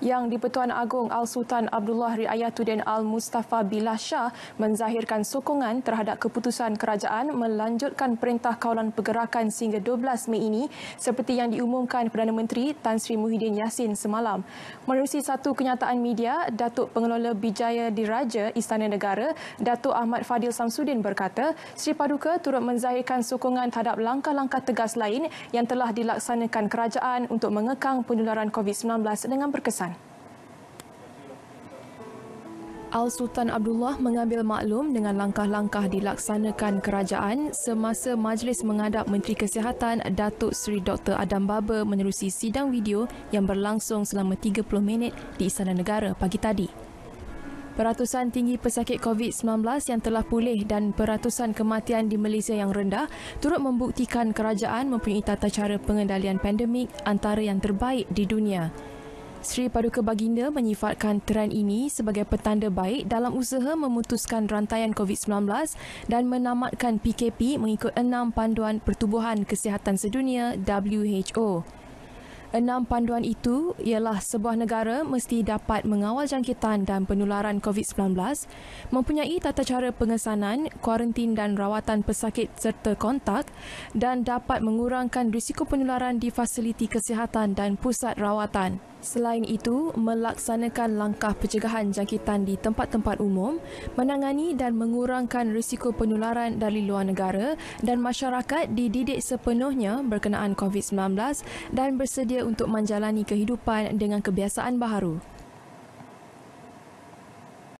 yang di-Pertuan Agong Al-Sultan Abdullah Riayatuddin Al-Mustafa Billah Shah menzahirkan sokongan terhadap keputusan kerajaan melanjutkan Perintah Kawalan Pergerakan sehingga 12 Mei ini seperti yang diumumkan Perdana Menteri Tan Sri Muhyiddin Yassin semalam. Menerusi satu kenyataan media, Datuk Pengelola Bijaya Diraja Istana Negara, Datuk Ahmad Fadil Samsudin berkata, Sri Paduka turut menzahirkan sokongan terhadap langkah-langkah tegas lain yang telah dilaksanakan kerajaan untuk mengekang penularan COVID-19 dengan berkesan. Al Sultan Abdullah mengambil maklum dengan langkah-langkah dilaksanakan kerajaan semasa majlis mengadap Menteri Kesihatan Datuk Seri Dr Adam Baba menerusi sidang video yang berlangsung selama 30 minit di Istana Negara pagi tadi. Peratusan tinggi pesakit COVID-19 yang telah pulih dan peratusan kematian di Malaysia yang rendah turut membuktikan kerajaan mempunyai tata cara pengendalian pandemik antara yang terbaik di dunia. Sri Paduka Baginda menyifatkan tren ini sebagai petanda baik dalam usaha memutuskan rantaian COVID-19 dan menamatkan PKP mengikut enam panduan pertubuhan kesihatan sedunia WHO. Enam panduan itu ialah sebuah negara mesti dapat mengawal jangkitan dan penularan COVID-19, mempunyai tata cara pengesanan, kuarantin dan rawatan pesakit serta kontak dan dapat mengurangkan risiko penularan di fasiliti kesihatan dan pusat rawatan. Selain itu, melaksanakan langkah pencegahan jangkitan di tempat-tempat umum, menangani dan mengurangkan risiko penularan dari luar negara dan masyarakat dididik sepenuhnya berkenaan COVID-19 dan bersedia untuk menjalani kehidupan dengan kebiasaan baharu.